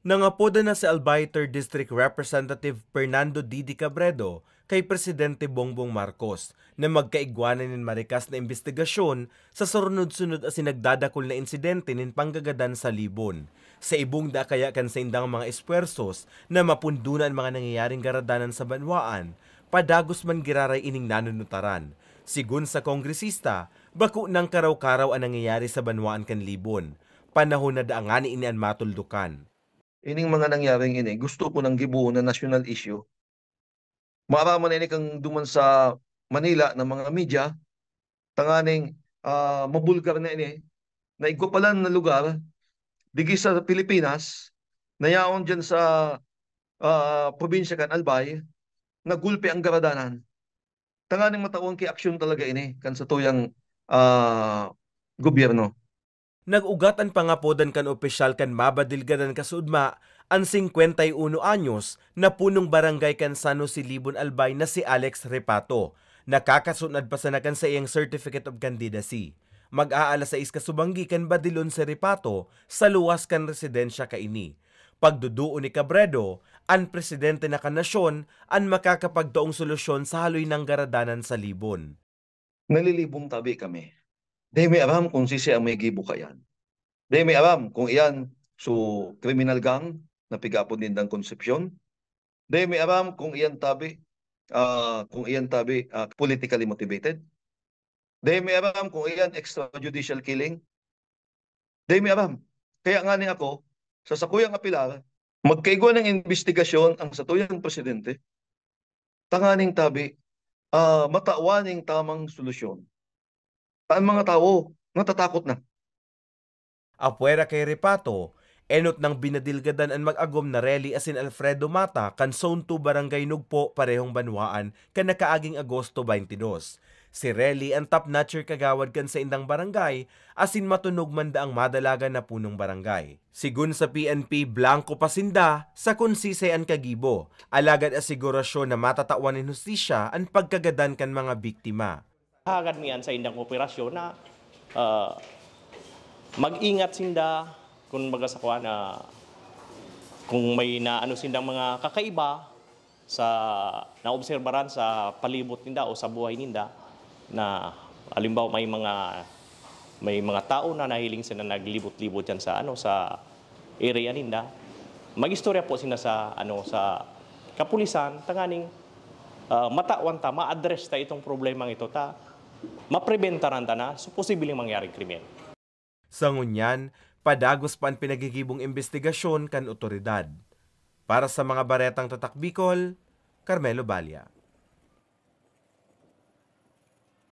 Nangapoda na si Albayter District Representative Fernando Didi Cabredo kay Presidente Bongbong Marcos na magkaigwanan ng marikas na investigasyon sa sarunod-sunod at sinagdadakol na insidente ng panggagadan sa Libon. Sa ibong da kaya kansindang mga espersos na mapundunan ang mga nangyayaring garadanan sa banwaan, padagos man giraray ining nanunutaran. Sigun sa kongresista, bako nang karaw-karaw ang nangyayari sa banwaan kan Libon. Panahon na daangani ini an matuldukan ining mga nangyaring ini, eh. gusto ko ng gibuo na national issue. na ini kang duman sa Manila ng mga media, tanganing uh, ah, mabulgar na ini, eh. na igupalan na lugar, digi sa Pilipinas, nayaon dyan sa uh, probinsya kan Albay, nagulpe ang garadanan. Tanganing matawang ki aksyon talaga ini, eh, kan sa tuyang uh, gobyerno. Nagugatan pa nga po dan kan opisyal kan mabadilgadan kasudma ang 51 anyos na punong barangay kan Sano Jose Libon Albay na si Alex Repato. Nakakasunad pa sana kan sa iyang Certificate of Candidacy. Mag-aala sa iskasubanggi kan Badilon si Repato sa luwas kan residensya kaini. Pagduduo ni Cabredo, ang presidente na kanasyon ang makakapagdaong solusyon sa haloy ng garadanan sa Libon. Nalilibong tabi kami Di may alam kung sisi ang may gibukayan. Di may alam kung iyan so criminal gang na pigapon din ng konsepsyon. Di may alam kung iyan tabi uh, kung iyan tabi uh, politically motivated. Di may alam kung iyan extrajudicial killing. Di may alam. Kaya nga ni ako, sa sakuyang apilar, magkaigwa ng investigasyon ang satuyang presidente, tanganing tabi, uh, ah, matawaning tamang solusyon ang ah, mga tao natatakot na. Apuera kay Repato, enot ng binadilgadan ang mag-agom na rally asin Alfredo Mata kan Zone 2 Barangay Nugpo parehong banwaan kan nakaaging Agosto 22. Si Rally ang top nature kagawad kan sa indang barangay asin matunog man ang madalaga na punong barangay. Sigun sa PNP Blanco Pasinda sa konsise ang kagibo. Alagad asigurasyon na matatawan ng hustisya ang pagkagadan kan mga biktima kagad niyan sa indang operasyon na uh, mag-ingat sinda kung magasakwa na kung may naano sindang mga kakaiba sa naobserbaran sa palibot ninda o sa buhay ninda na alimbaw may mga may mga tao na nahiling sila naglibot-libot diyan sa ano sa area ninda magistorya po sina sa ano sa kapulisan tanganing uh, ah, matawan ta ma-address ta itong problema ito ta mapreventaran ta na so posibleng mangyaring krimen. Sa ngunyan, padagos pa ang pinagigibong investigasyon kan otoridad. Para sa mga baretang tatakbikol, Carmelo Balia.